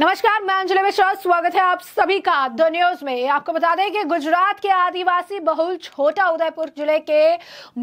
नमस्कार मैं अंजलि मिश्रा स्वागत है आप सभी का द न्यूज में आपको बता दें कि गुजरात के आदिवासी बहुल छोटा उदयपुर जिले के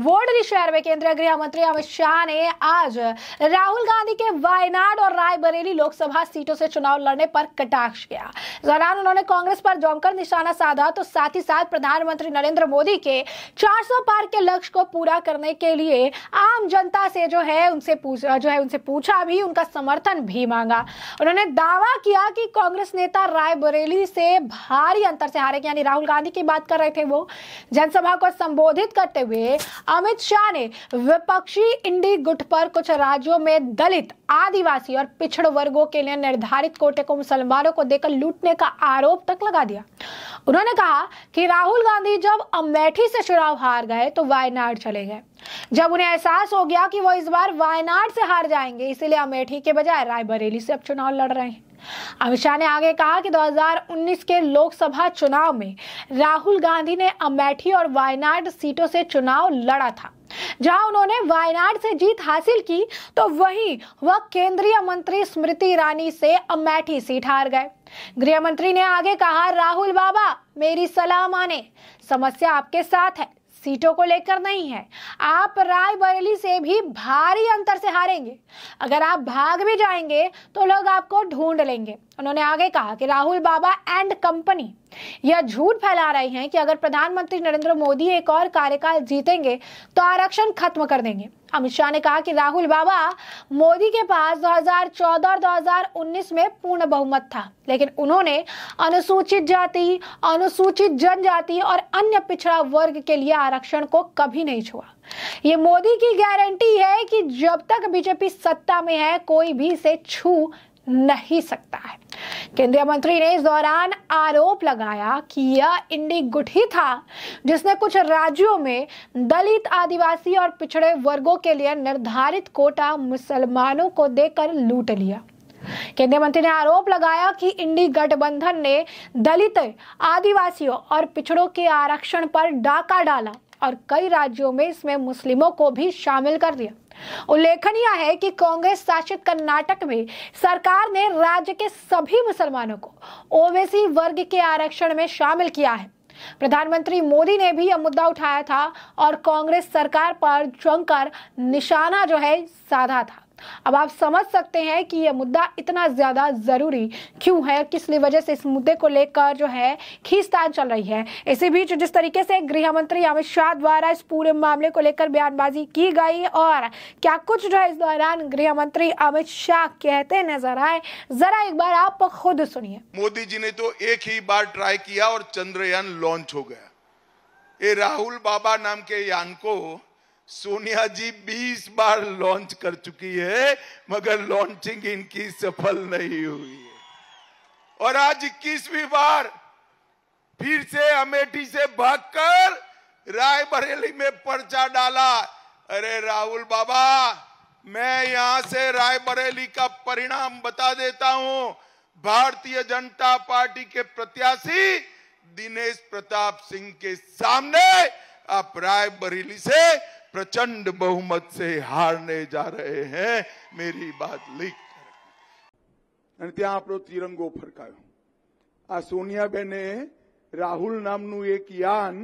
वोडली शहर में केंद्रीय गृह मंत्री अमित शाह ने आज राहुल गांधी के वायनाड और रायबरेली लोकसभा सीटों से चुनाव लड़ने पर कटाक्ष किया इस दौरान उन्होंने कांग्रेस पर जमकर निशाना साधा तो साथ ही साथ प्रधानमंत्री नरेंद्र मोदी के चार पार के लक्ष्य को पूरा करने के लिए आम जनता से जो है उनसे जो है उनसे पूछा भी उनका समर्थन भी मांगा उन्होंने दावा किया कि कांग्रेस नेता रायबरेली से भारी अंतर से हारे यानी राहुल गांधी की बात कर रहे थे वो जनसभा को संबोधित करते हुए अमित शाह ने विपक्षी इंडी गुट पर कुछ राज्यों में दलित आदिवासी और पिछड़ वर्गों के लिए निर्धारित कोटे को मुसलमानों को देकर लूटने का आरोप तक लगा दिया उन्होंने कहा कि राहुल गांधी जब अमेठी से चुनाव हार गए तो वायनाड चले गए जब उन्हें एहसास हो गया कि वो इस बार वायनाड से हार जाएंगे इसीलिए अमेठी के बजाय रायबरेली से अब चुनाव लड़ रहे हैं अमित शाह ने आगे कहा कि 2019 के लोकसभा चुनाव में राहुल गांधी ने अमेठी और वायनाड सीटों से चुनाव लड़ा था जहां उन्होंने वायनाड से जीत हासिल की तो वहीं वह केंद्रीय मंत्री स्मृति ईरानी से अमेठी सीट हार गए गृह मंत्री ने आगे कहा राहुल बाबा मेरी सलाह माने समस्या आपके साथ है सीटों को लेकर नहीं है आप रायबरेली से भी भारी अंतर से हारेंगे अगर आप भाग भी जाएंगे तो लोग आपको ढूंढ लेंगे उन्होंने आगे कहा कि राहुल बाबा एंड कंपनी यह झूठ फैला रही हैं कि अगर प्रधानमंत्री नरेंद्र मोदी एक और कार्यकाल जीतेंगे तो आरक्षण खत्म कर देंगे अमित शाह ने कहा कि राहुल बाबा मोदी के पास 2014 और 2019 में पूर्ण बहुमत था लेकिन उन्होंने अनुसूचित जाति अनुसूचित जनजाति और अन्य पिछड़ा वर्ग के लिए आरक्षण को कभी नहीं छुआ ये मोदी की गारंटी है कि जब तक बीजेपी सत्ता में है कोई भी इसे छू नहीं सकता है केंद्रीय मंत्री ने इस दौरान आरोप लगाया कि यह इंडी गुट ही था जिसने कुछ राज्यों में दलित आदिवासी और पिछड़े वर्गों के लिए निर्धारित कोटा मुसलमानों को देकर लूट लिया केंद्रीय मंत्री ने आरोप लगाया कि इंडी गठबंधन ने दलित आदिवासियों और पिछड़ों के आरक्षण पर डाका डाला और कई राज्यों में इसमें मुस्लिमों को भी शामिल कर दिया उल्लेखनीय है कि कांग्रेस शासित कर्नाटक में सरकार ने राज्य के सभी मुसलमानों को ओबीसी वर्ग के आरक्षण में शामिल किया है प्रधानमंत्री मोदी ने भी यह मुद्दा उठाया था और कांग्रेस सरकार पर जमकर निशाना जो है साधा था अब आप समझ सकते हैं कि यह मुद्दा इतना ज़्यादा ज़रूरी क्यों है किस वजह से इस मुद्दे को लेकर जो है खींचतान चल रही है इसी बीच जिस तरीके से गृह मंत्री अमित शाह द्वारा इस पूरे मामले को लेकर बयानबाजी की गई और क्या कुछ जो है इस दौरान गृह मंत्री अमित शाह कहते नजर आए जरा एक बार आप खुद सुनिए मोदी जी ने तो एक ही बार ट्राई किया और चंद्रयान लॉन्च हो गया ये राहुल बाबा नाम के यान को सोनिया जी 20 बार लॉन्च कर चुकी है मगर लॉन्चिंग इनकी सफल नहीं हुई है और आज इक्कीसवीं बार फिर से अमेठी से भागकर रायबरेली में पर्चा डाला अरे राहुल बाबा मैं यहां से रायबरेली का परिणाम बता देता हूं भारतीय जनता पार्टी के प्रत्याशी दिनेश प्रताप सिंह के सामने आप रायबरेली से પ્રચંડ બહુમત સે હારને જા રહે હે મેરી બાત લિખ રખણ અને ત્યા આપરો તિરંગો ફરકાયો આ સોનિયાબેને રાહુલ નામ નું એક यान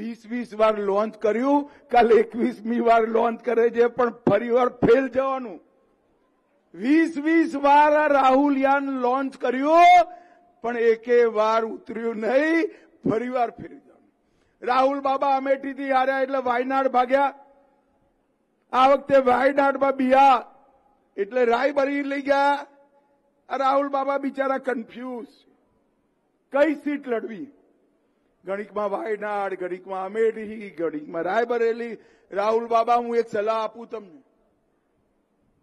20 20 વાર લોન્ચ કર્યું કાલ 21મી વાર લોન્ચ કરે જે પણ ફરીવાર ફેલ જવાનું 20 20 વાર રાહુલ यान લોન્ચ કર્યું પણ એકે વાર ઉતર્યું નહીં ફરીવાર ફેર જામ રાહુલ બાબા અમેટી થી આયા એટલે વાયનાર ભાગ્યા આ વખતે વાયનાડમાં બિહાર એટલે રાયબરી લઈ ગયા રાહુલ બાબા બિચારા કન્ફ્યુઝ કઈ સીટ લડવી ગણિકમાં વાયનાડ ગણિકમાં અમેઠી ગણિકમાં રાયબરેલી રાહુલ બાબા હું એક સલાહ આપું તમને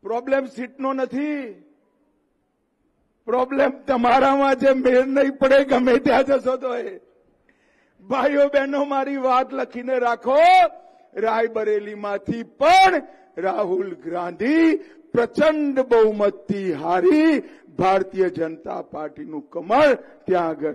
પ્રોબ્લેમ સીટનો નથી પ્રોબ્લેમ તમારામાં જે મેળ નહીં પડે ગમે ત્યાં જશો તો એ ભાઈઓ બહેનો મારી વાત લખીને રાખો रायबरेली माथी पण राहुल गांधी प्रचंड बहुमत हारी भारतीय जनता पार्टी કમળ कमर આગળ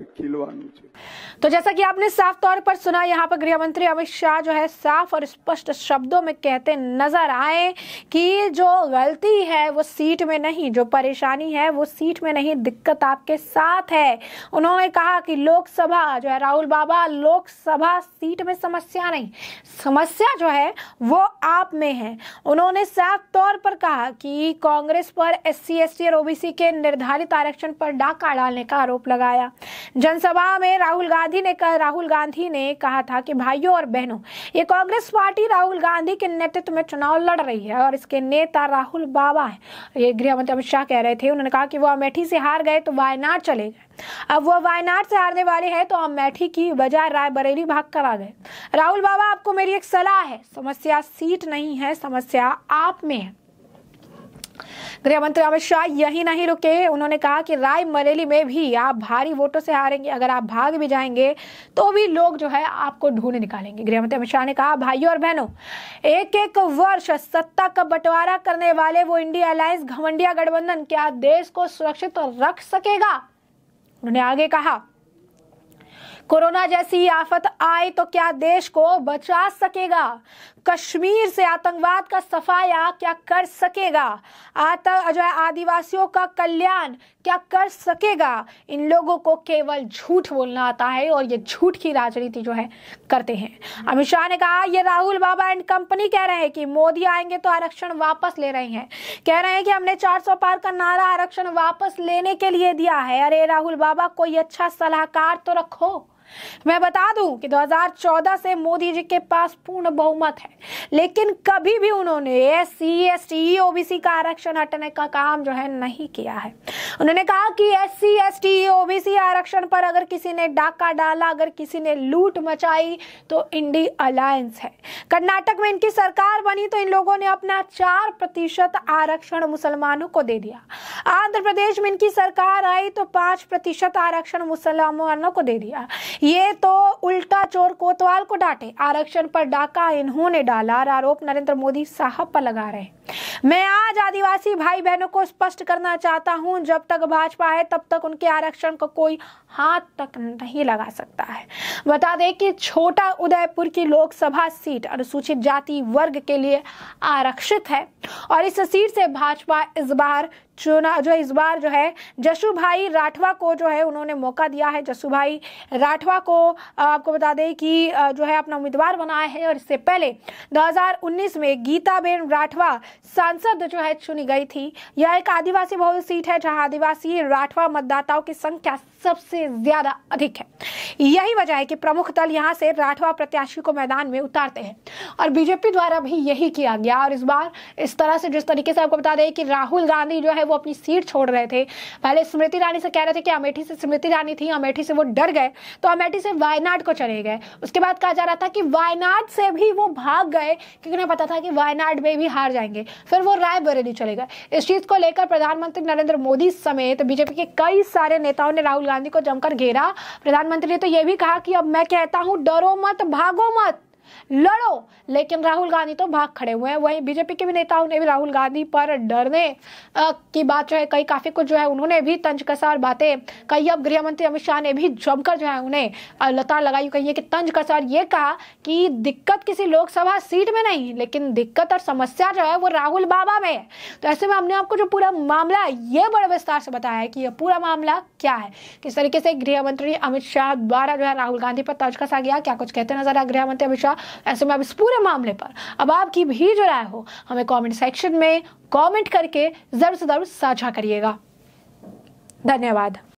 तो जैसा कि आपने साफ तौर पर सुना यहाँ पर गृह मंत्री अमित शाह जो है साफ और स्पष्ट शब्दों में कहते नजर आए कि जो गलती है वो सीट में नहीं जो परेशानी है वो सीट में नहीं दिक्कत आपके साथ है उन्होंने कहा कि लोकसभा जो है राहुल बाबा लोकसभा सीट में समस्या नहीं समस्या जो है वो आप में है उन्होंने साफ तौर पर कहा कि कांग्रेस पर एस सी एस और ओबीसी के निर्धारित आरक्षण पर डाका डालने का आरोप लगाया जनसभा में राहुल गांधी ने कहा राहुल गांधी ने कहा था कि भाइयों और बहनों ये कांग्रेस पार्टी राहुल गांधी के नेतृत्व में चुनाव लड़ रही है और इसके नेता राहुल बाबा है ये गृह मंत्री अमित शाह कह रहे थे उन्होंने कहा कि वो अमेठी से हार गए तो वायनाड चले गए अब वो वायनाड से हारने वाले हैं तो अमेठी की बजाय रायबरेली भाग कर आ गए राहुल बाबा आपको मेरी एक सलाह है समस्या सीट नहीं है समस्या आप में है गृहमंत्री अमित शाह यही नहीं रुके उन्होंने कहा कि राय मरेली में भी आप भारी वोटों से हारेंगे अगर आप भाग भी जाएंगे तो भी लोग जो है आपको ढूंढ निकालेंगे गृहमंत्री अमित शाह ने कहा भाइयों और बहनों एक एक वर्ष सत्ता का बंटवारा करने वाले वो इंडिया अलायंस घमंडिया गठबंधन क्या देश को सुरक्षित रख सकेगा उन्होंने आगे कहा कोरोना जैसी आफत आए तो क्या देश को बचा सकेगा कश्मीर से आतंकवाद का सफाया क्या कर सकेगा आतंक जो है आदिवासियों का कल्याण क्या कर सकेगा इन लोगों को केवल झूठ बोलना आता है और ये झूठ की राजनीति जो है करते हैं अमित शाह ने कहा ये राहुल बाबा एंड कंपनी कह रहे हैं कि मोदी आएंगे तो आरक्षण वापस ले रहे हैं कह रहे हैं कि हमने 400 पार का नारा आरक्षण वापस लेने के लिए दिया है अरे राहुल बाबा कोई अच्छा सलाहकार तो रखो मैं बता दूं कि 2014 से मोदी जी के पास पूर्ण बहुमत है लेकिन कभी भी उन्होंने S C S T OBC का आरक्षण हटने का काम जो है नहीं किया है उन्होंने कहा कि S C S T OBC आरक्षण पर अगर किसी ने डाका डाला अगर किसी ने लूट मचाई तो इंडी अलायंस है कर्नाटक में इनकी सरकार बनी तो इन लोगों ने अपना चार प्रतिशत आरक्षण मुसलमानों को दे दिया आंध्र प्रदेश में इनकी सरकार आई तो पांच प्रतिशत आरक्षण मुसलमानों को दे दिया ये तो उल्टा चोर कोतवाल को डांटे आरक्षण पर डाका इन्होंने डाला आरोप नरेंद्र मोदी साहब पर लगा रहे मैं आज आदिवासी भाई बहनों को स्पष्ट करना चाहता हूं जब तक भाजपा है तब तक उनके आरक्षण को कोई हाथ तक नहीं लगा सकता है बता दें कि छोटा उदयपुर की लोकसभा सीट अनुसूचित जाति वर्ग के लिए आरक्षित है और इस सीट से भाजपा इस बार चुना जो इस बार जो है जशु भाई राठवा को जो है उन्होंने मौका दिया है जशु भाई राठवा को आपको बता दें कि जो है अपना उम्मीदवार बनाया है और इससे पहले 2019 में गीताबेन राठवा सांसद जो है चुनी गई थी यह एक आदिवासी बहुल सीट है जहां आदिवासी राठवा मतदाताओं की संख्या सबसे ज्यादा अधिक है यही वजह है कि प्रमुख दल यहाँ से राठवा प्रत्याशी को मैदान में उतारते हैं और बीजेपी द्वारा भी यही किया गया और इस बार इस तरह से जिस तरीके से आपको बता दें कि राहुल गांधी जो है वो अपनी सीट छोड़ रहे थे पहले स्मृति ईरानी से कह रहे थे कि अमेठी से स्मृति ईरानी थी अमेठी से वो डर गए तो अमेठी से वायनाड को चले गए उसके बाद कहा जा रहा था कि वायनाड से भी वो भाग गए क्योंकि उन्हें पता था कि वायनाड में भी हार जाएंगे फिर वो रायबरेली चले गए इस चीज़ को लेकर प्रधानमंत्री नरेंद्र मोदी समेत बीजेपी के कई सारे नेताओं ने राहुल गांधी को जमकर घेरा प्रधानमंत्री ने तो यह भी कहा कि अब मैं कहता हूं डरो मत भागो मत लड़ो लेकिन राहुल गांधी तो भाग खड़े हुए हैं वहीं बीजेपी के भी नेताओं ने भी राहुल गांधी पर डरने की बात जो है कई काफ़ी कुछ जो है उन्होंने भी तंज कसार बातें कही अब गृहमंत्री अमित शाह ने भी जमकर जो है उन्हें लता लगाई कही है कि तंज कसार ये कहा कि दिक्कत किसी लोकसभा सीट में नहीं लेकिन दिक्कत और समस्या जो है वो राहुल बाबा में है तो ऐसे में हमने आपको जो पूरा मामला ये बड़े विस्तार से बताया है कि यह पूरा मामला क्या है किस तरीके से गृह मंत्री अमित शाह द्वारा जो है राहुल गांधी पर तंज कसा गया क्या कुछ कहते नजर आया गृह मंत्री अमित शाह ऐसे में अब इस पूरे मामले पर अब आपकी भी जो राय हो हमें कमेंट सेक्शन में कमेंट करके ज़रूर से ज़रूर साझा करिएगा धन्यवाद